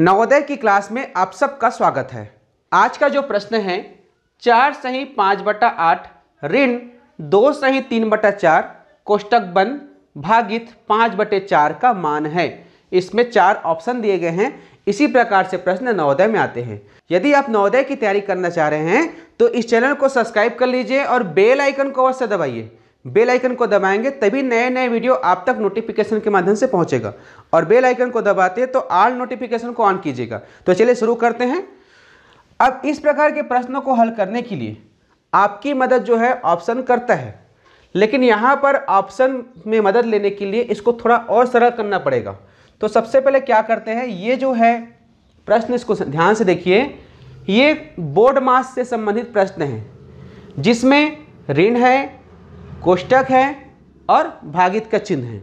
नवोदय की क्लास में आप सबका स्वागत है आज का जो प्रश्न है चार सही पाँच बटा आठ ऋण दो सही तीन बटा चार कोष्टक बन भागित पाँच बटे चार का मान है इसमें चार ऑप्शन दिए गए हैं इसी प्रकार से प्रश्न नवोदय में आते हैं यदि आप नवोदय की तैयारी करना चाह रहे हैं तो इस चैनल को सब्सक्राइब कर लीजिए और बेल आइकन को अवश्य दबाइए बेल आइकन को दबाएंगे तभी नए नए वीडियो आप तक नोटिफिकेशन के माध्यम से पहुंचेगा और बेल आइकन को दबाते हैं तो आल नोटिफिकेशन को ऑन कीजिएगा तो चलिए शुरू करते हैं अब इस प्रकार के प्रश्नों को हल करने के लिए आपकी मदद जो है ऑप्शन करता है लेकिन यहाँ पर ऑप्शन में मदद लेने के लिए इसको थोड़ा और सरल करना पड़ेगा तो सबसे पहले क्या करते हैं ये जो है प्रश्न इसको ध्यान से देखिए ये बोर्ड मास से संबंधित प्रश्न है जिसमें ऋण है कोष्टक है और भागित का चिन्ह है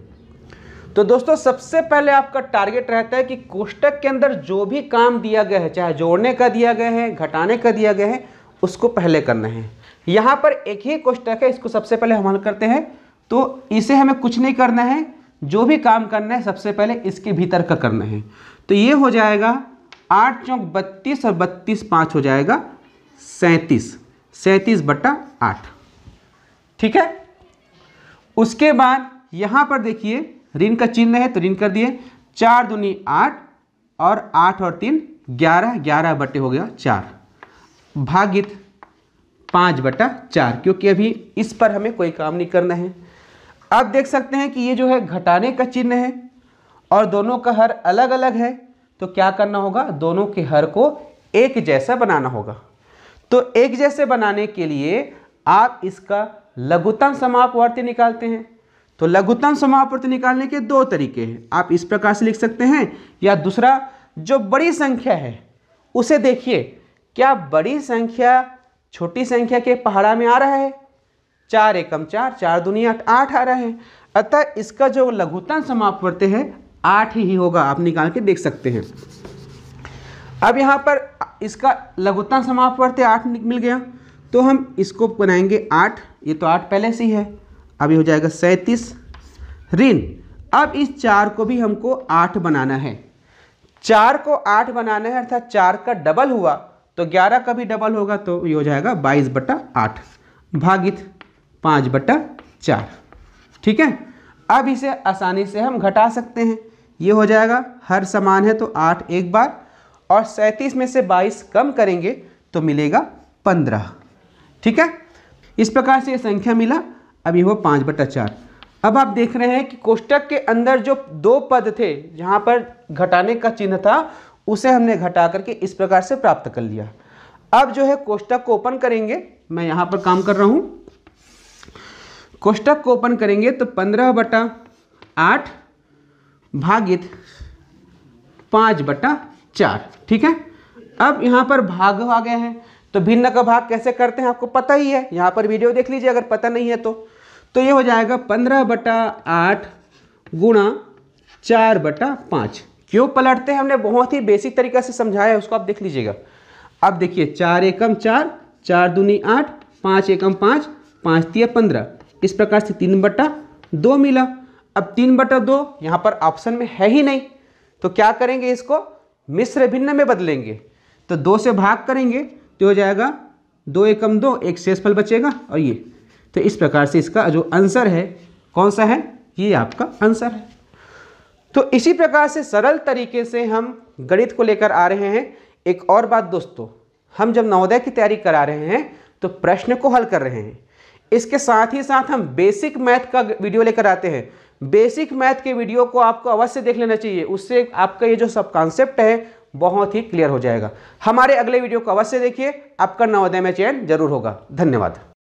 तो दोस्तों सबसे पहले आपका टारगेट रहता है कि कोष्टक के अंदर जो भी काम दिया गया है चाहे जोड़ने का दिया गया है घटाने का दिया गया है उसको पहले करना है यहाँ पर एक ही कोष्टक है इसको सबसे पहले हम हल करते हैं तो इसे हमें कुछ नहीं करना है जो भी काम करना है सबसे पहले इसके भीतर का करना है तो ये हो जाएगा आठ चौक बत्तीस और बत्तीस पाँच हो जाएगा सैंतीस सैंतीस बट्टा आठ ठीक है उसके बाद यहाँ पर देखिए ऋण का चिन्ह है तो ऋण कर दिए चार दूनी आठ और आठ और तीन ग्यारह ग्यारह बटे हो गया चार भागित पाँच बटा चार क्योंकि अभी इस पर हमें कोई काम नहीं करना है आप देख सकते हैं कि ये जो है घटाने का चिन्ह है और दोनों का हर अलग अलग है तो क्या करना होगा दोनों के हर को एक जैसा बनाना होगा तो एक जैसे बनाने के लिए आप इसका लघुतम समापवर्ती निकालते हैं तो लघुतम समापवर्ती निकालने के दो तरीके हैं आप इस प्रकार से लिख सकते हैं या दूसरा जो बड़ी संख्या है उसे देखिए क्या बड़ी संख्या छोटी संख्या के पहाड़ा में आ रहा है चार एकम चार चार दुनिया आठ आ रहा है अतः इसका जो लघुतम समापवर्ती है आठ ही होगा आप निकाल के देख सकते हैं अब यहाँ पर इसका लघुतम समापवर्ती आठ मिल गया तो हम इसको बनाएंगे आठ ये तो आठ पहले से ही है अब ये हो जाएगा सैंतीस ऋण अब इस चार को भी हमको आठ बनाना है चार को आठ बनाना है अर्थात चार का डबल हुआ तो ग्यारह का भी डबल होगा तो ये हो जाएगा बाईस बटा आठ भागित पाँच बटा चार ठीक है अब इसे आसानी से हम घटा सकते हैं ये हो जाएगा हर समान है तो आठ एक बार और सैंतीस में से बाईस कम करेंगे तो मिलेगा पंद्रह ठीक है इस प्रकार से ये संख्या मिला अभी वो पाँच बटा चार अब आप देख रहे हैं कि कोष्टक के अंदर जो दो पद थे जहाँ पर घटाने का चिन्ह था उसे हमने घटा करके इस प्रकार से प्राप्त कर लिया अब जो है कोष्टक को ओपन करेंगे मैं यहाँ पर काम कर रहा हूँ कोष्टक को ओपन करेंगे तो पंद्रह बटा आठ भागित पाँच बटा चार ठीक है अब यहाँ पर भाग आ गए हैं तो भिन्न का भाग कैसे करते हैं आपको पता ही है यहाँ पर वीडियो देख लीजिए अगर पता नहीं है तो तो ये हो जाएगा पंद्रह बटा आठ गुणा चार बटा पाँच क्यों पलटते हैं हमने बहुत ही बेसिक तरीका से समझाया है उसको आप देख लीजिएगा अब देखिए चार एकम चार चार दूनी आठ पाँच एकम पाँच पाँच तीय पंद्रह इस प्रकार से तीन बटा दो मिला अब तीन बटा दो यहाँ पर ऑप्शन में है ही नहीं तो क्या करेंगे इसको मिश्र भिन्न में बदलेंगे तो दो से भाग करेंगे तो हो जाएगा दो एकम दो एक शेषफल बचेगा और ये तो इस प्रकार से इसका जो आंसर है कौन सा है ये आपका आंसर है तो इसी प्रकार से सरल तरीके से हम गणित को लेकर आ रहे हैं एक और बात दोस्तों हम जब नवोदय की तैयारी करा रहे हैं तो प्रश्न को हल कर रहे हैं इसके साथ ही साथ हम बेसिक मैथ का वीडियो लेकर आते हैं बेसिक मैथ के वीडियो को आपको अवश्य देख लेना चाहिए उससे आपका ये जो सब कॉन्सेप्ट है बहुत ही क्लियर हो जाएगा हमारे अगले वीडियो को अवश्य देखिए आपका नवोदय में चयन जरूर होगा धन्यवाद